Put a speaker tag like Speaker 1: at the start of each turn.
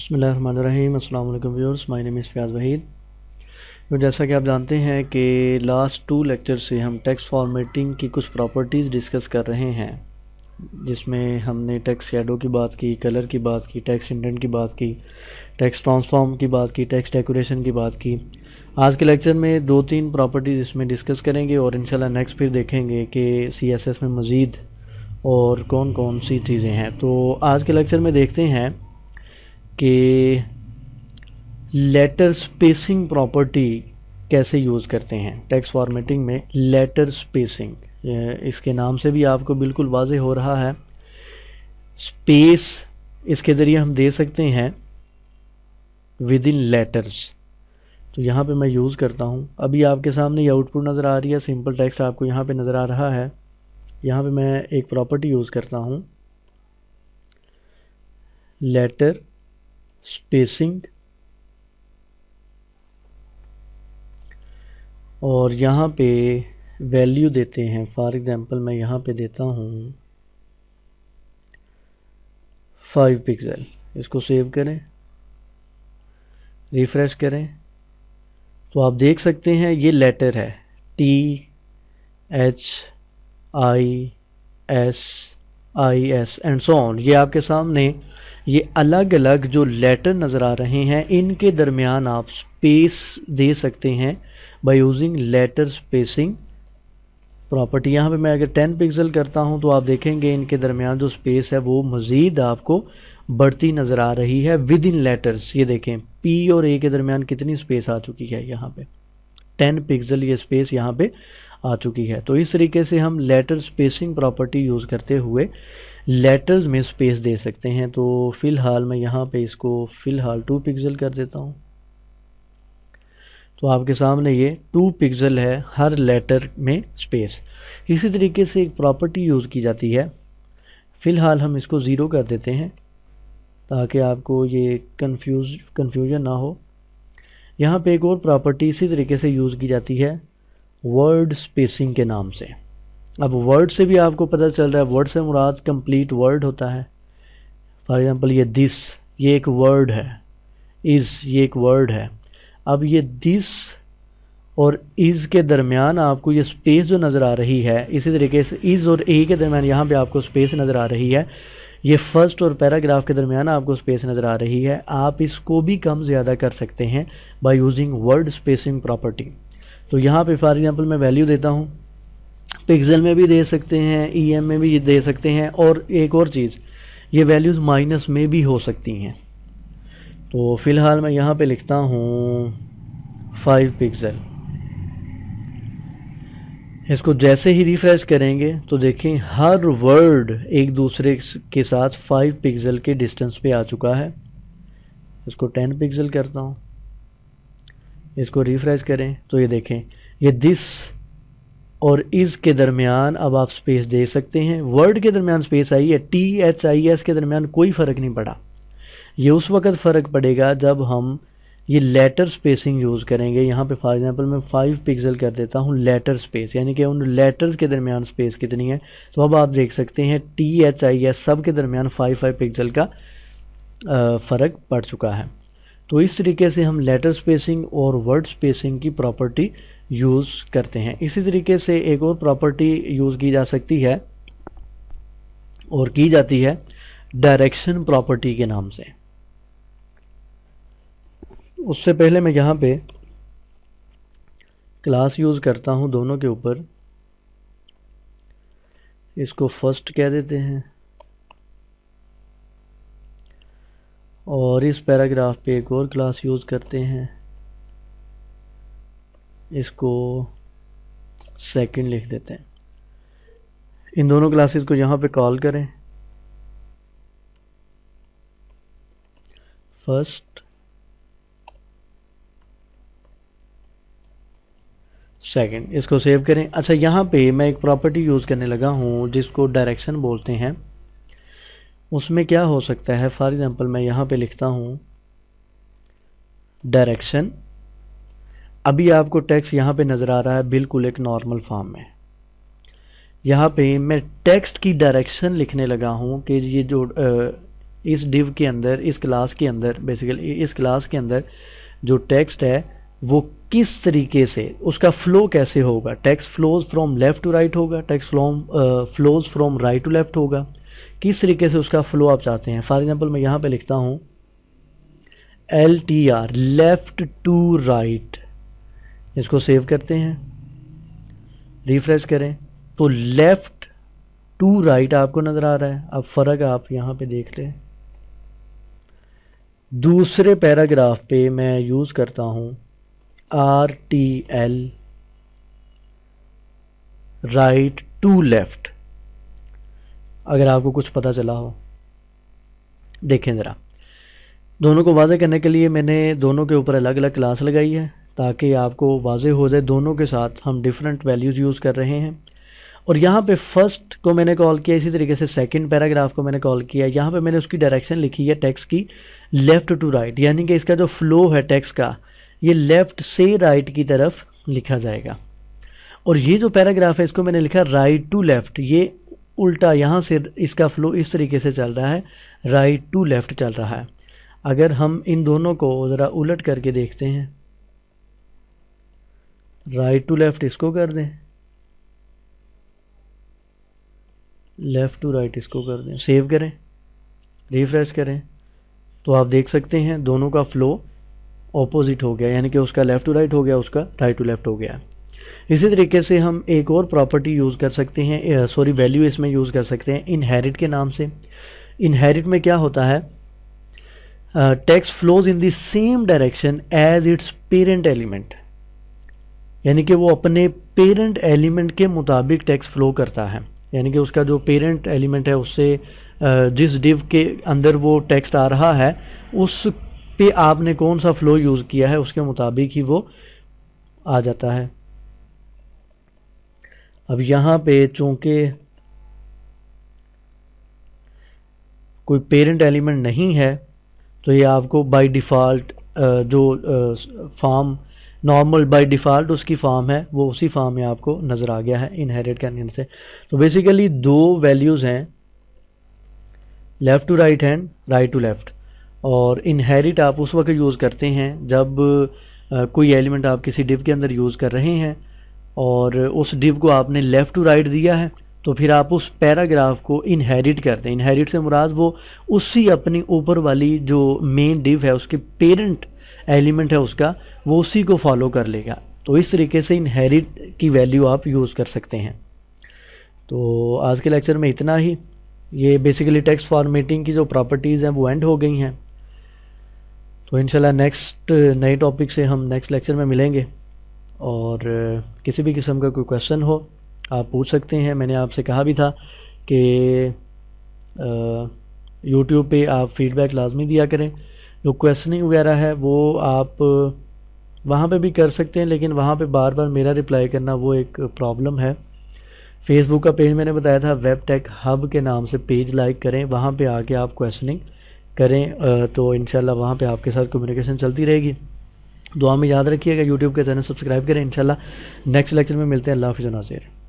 Speaker 1: बसमीम अल्लाम viewers my name is Fayaz Waheed तो जैसा कि आप जानते हैं कि लास्ट टू लेक्चर से हम टैक्स फॉर्मेटिंग की कुछ प्रॉपर्टीज़ डिस्कस कर रहे हैं जिसमें हमने टैक्स शेडो की बात की कलर की बात की टैक्स इंडेंट की बात की टैक्स ट्रांसफॉर्म की बात की टैक्स डेकोरेशन की बात की आज के लेक्चर में दो तीन प्रॉपर्टीज़ इसमें डिस्कस करेंगे और इन नेक्स्ट फिर देखेंगे कि सी एस एस में मज़ीद और कौन कौन सी चीज़ें हैं तो आज के लेक्चर में देखते हैं कि लेटर स्पेसिंग प्रॉपर्टी कैसे यूज़ करते हैं टेक्स्ट फॉर्मेटिंग में लेटर स्पेसिंग इसके नाम से भी आपको बिल्कुल वाज हो रहा है स्पेस इसके ज़रिए हम दे सकते हैं विद इन लेटर्स तो यहाँ पे मैं यूज़ करता हूँ अभी आपके सामने ये आउटपुट नज़र आ रही है सिंपल टेक्स्ट आपको यहाँ पे नज़र आ रहा है यहाँ पे मैं एक प्रॉपर्टी यूज़ करता हूँ लेटर स्पेसिंग और यहाँ पे वैल्यू देते हैं फॉर एग्ज़ाम्पल मैं यहाँ पे देता हूँ फाइव पिक्सल इसको सेव करें रिफ़्रेश करें तो आप देख सकते हैं ये लेटर है T H I S I S and so on ये आपके सामने ये अलग अलग जो लेटर नज़र आ रहे हैं इनके दरमियान आप स्पेस दे सकते हैं by using letter spacing property यहाँ पे मैं अगर 10 पिक्सल करता हूँ तो आप देखेंगे इनके दरमियान जो स्पेस है वो मज़ीद आपको बढ़ती नज़र आ रही है विद इन लेटर्स ये देखें पी और ए के दरमियान कितनी स्पेस आ चुकी है यहाँ पे 10 पिक्सल ये स्पेस यहाँ पे आ चुकी है तो इस तरीके से हम लेटर स्पेसिंग प्रॉपर्टी यूज़ करते हुए लेटर्स में स्पेस दे सकते हैं तो फ़िलहाल मैं यहाँ पे इसको फ़िलहाल टू पिक्सल कर देता हूँ तो आपके सामने ये टू पिक्सल है हर लेटर में स्पेस इसी तरीके से एक प्रॉपर्टी यूज़ की जाती है फ़िलहाल हम इसको ज़ीरो कर देते हैं ताकि आपको ये कंफ्यूज कंफ्यूजन ना हो यहाँ पे एक और प्रॉपर्टी इसी तरीके से यूज़ की जाती है वर्ड स्पेसिंग के नाम से अब वर्ड से भी आपको पता चल रहा है वर्ड से मुराद कंप्लीट वर्ड होता है फॉर एग्ज़ाम्पल ये दिस ये एक वर्ड है इज़ ये एक वर्ड है अब ये दिस और इज़ के दरमियान आपको ये स्पेस जो नज़र आ रही है इसी तरीके से इज़ और ए के दरमियान यहाँ पे आपको स्पेस नज़र आ रही है ये फर्स्ट और पैराग्राफ के दरमियान आपको स्पेस नज़र आ रही है आप इसको भी कम ज़्यादा कर सकते हैं by using word spacing property तो यहाँ पे फॉर एग्ज़ाम्पल मैं वैल्यू देता हूँ पिक्सल में भी दे सकते हैं ई e में भी दे सकते हैं और एक और चीज़ ये वैल्यूज़ माइनस में भी हो सकती हैं तो फ़िलहाल मैं यहाँ पे लिखता हूँ फाइव पिक्सल इसको जैसे ही रिफ्रेश करेंगे तो देखें हर वर्ड एक दूसरे के साथ फाइव पिक्सल के डिस्टेंस पे आ चुका है इसको टेन पिक्सल करता हूँ इसको रिफ्रेश करें तो ये देखें ये दिस और इज़ के दरमियान अब आप स्पेस दे सकते हैं वर्ड के दरमियान स्पेस आई है टी एच आई एस के दरमियान कोई फ़र्क नहीं पड़ा ये उस वक्त फ़र्क पड़ेगा जब हम ये लेटर स्पेसिंग यूज़ करेंगे यहाँ पे फॉर एग्जांपल मैं फाइव पिक्सल कर देता हूँ लेटर स्पेस यानी कि उन लेटर्स के दरमियान स्पेस कितनी है तो अब आप देख सकते हैं टी एच आई एस सब के दरमियान फाइव फाइव पिक्सल का फ़र्क पड़ चुका है तो इस तरीके से हम लेटर स्पेसिंग और वर्ड स्पेसिंग की प्रॉपर्टी यूज़ करते हैं इसी तरीके से एक और प्रॉपर्टी यूज़ की जा सकती है और की जाती है डायरेक्शन प्रॉपर्टी के नाम से उससे पहले मैं यहाँ पे क्लास यूज़ करता हूँ दोनों के ऊपर इसको फर्स्ट कह देते हैं और इस पैराग्राफ पे एक और क्लास यूज़ करते हैं इसको सेकंड लिख देते हैं इन दोनों क्लासेस को यहाँ पे कॉल करें फर्स्ट सेकंड इसको सेव करें अच्छा यहाँ पे मैं एक प्रॉपर्टी यूज़ करने लगा हूँ जिसको डायरेक्शन बोलते हैं उसमें क्या हो सकता है फॉर एग्ज़ाम्पल मैं यहाँ पे लिखता हूँ डायरेक्शन अभी आपको टेक्स्ट यहाँ पे नज़र आ रहा है बिल्कुल एक नॉर्मल फॉर्म में यहाँ पे मैं टेक्स्ट की डायरेक्शन लिखने लगा हूँ कि ये जो इस डिव के अंदर इस क्लास के अंदर बेसिकली इस क्लास के अंदर जो टेक्स्ट है वो किस तरीके से उसका फ़्लो कैसे होगा text flows from left to right होगा text flow flows from right to left होगा किस तरीके से उसका फ़्लो आप चाहते हैं फॉर एग्ज़ाम्पल मैं यहाँ पे लिखता हूँ L T R left to right इसको सेव करते हैं रिफ्रेश करें तो लेफ़्ट टू राइट आपको नज़र आ रहा है अब फ़र्क आप यहाँ पे देख लें दूसरे पैराग्राफ पे मैं यूज़ करता हूँ R T L right to left अगर आपको कुछ पता चला हो देखें ज़रा दोनों को वाजे करने के लिए मैंने दोनों के ऊपर अलग अलग क्लास लगाई है ताकि आपको वाजे हो जाए दोनों के साथ हम डिफरेंट वैल्यूज़ यूज़ कर रहे हैं और यहाँ पे फर्स्ट को मैंने कॉल किया इसी तरीके से सेकंड पैराग्राफ को मैंने कॉल किया यहाँ पे मैंने उसकी डायरेक्शन लिखी है टैक्स की लेफ़्ट टू राइट यानी कि इसका जो फ्लो है टैक्स का ये लेफ़्ट से राइट की तरफ लिखा जाएगा और ये जो पैराग्राफ है इसको मैंने लिखा राइट टू लेफ़्ट ये उल्टा यहाँ से इसका फ़्लो इस तरीके से चल रहा है राइट टू लेफ़्ट चल रहा है अगर हम इन दोनों को ज़रा उलट करके देखते हैं राइट टू लेफ़्ट इसको कर दें लेफ़्ट टू राइट इसको कर दें सेव करें रिफ़्रेश करें तो आप देख सकते हैं दोनों का फ़्लो ऑपोजिट हो गया यानी कि उसका लेफ़्ट टू राइट हो गया उसका राइट टू लेफ़्ट हो गया इसी तरीके से हम एक और प्रॉपर्टी यूज़ कर सकते हैं सॉरी वैल्यू इसमें यूज़ कर सकते हैं इनहेरिट के नाम से इनहेरिट में क्या होता है text flows in the same direction as its parent element यानी कि वो अपने पेरेंट एलिमेंट के मुताबिक टैक्स फ्लो करता है यानी कि उसका जो पेरेंट एलिमेंट है उससे जिस डिव के अंदर वो टेक्स्ट आ रहा है उस पे आपने कौन सा फ़्लो यूज़ किया है उसके मुताबिक ही वो आ जाता है अब यहाँ पे चूँकि कोई पेरेंट एलिमेंट नहीं है तो ये आपको बाय डिफ़ॉल्ट जो फॉर्म नॉर्मल बाय डिफ़ॉल्ट उसकी फॉर्म है वो उसी फॉर्म में आपको नज़र आ गया है इनहेरिट करने से तो बेसिकली दो वैल्यूज़ हैं left to right and right to left और इनहेरिट आप उस वक्त यूज़ करते हैं जब आ, कोई एलिमेंट आप किसी डिव के अंदर यूज़ कर रहे हैं और उस डिव को आपने लेफ़्ट टू राइट दिया है तो फिर आप उस पैराग्राफ को इनहेरिट करते हैं इनहेरिट से मुराद वो उसी अपनी ऊपर वाली जो मेन डिव है उसके पेरेंट एलिमेंट है उसका वो उसी को फॉलो कर लेगा तो इस तरीके से इनहेरिट की वैल्यू आप यूज़ कर सकते हैं तो आज के लेक्चर में इतना ही ये बेसिकली टेक्स्ट फॉर्मेटिंग की जो प्रॉपर्टीज़ हैं वो एंड हो गई हैं तो इंशाल्लाह नेक्स्ट नए टॉपिक से हम नेक्स्ट लेक्चर में मिलेंगे और किसी भी किस्म का कोई क्वेश्चन हो आप पूछ सकते हैं मैंने आपसे कहा भी था कि यूट्यूब पे आप फीडबैक लाजमी दिया करें जो क्वेश्चनिंग वगैरह है वो आप वहाँ पे भी कर सकते हैं लेकिन वहाँ पे बार बार मेरा रिप्लाई करना वो एक प्रॉब्लम है फेसबुक का पेज मैंने बताया था वेब टेक हब के नाम से पेज लाइक करें वहाँ पे आके आप क्वेश्चनिंग करें तो इन वहाँ पे आपके साथ कम्युनिकेशन चलती रहेगी दुआ में याद रखिएगा यूट्यूब के चैनल सब्सक्राइब करें इंशाल्लाह नेक्स्ट लेक्चर में मिलते हैं अल्लाह हाफिज़ नाजिर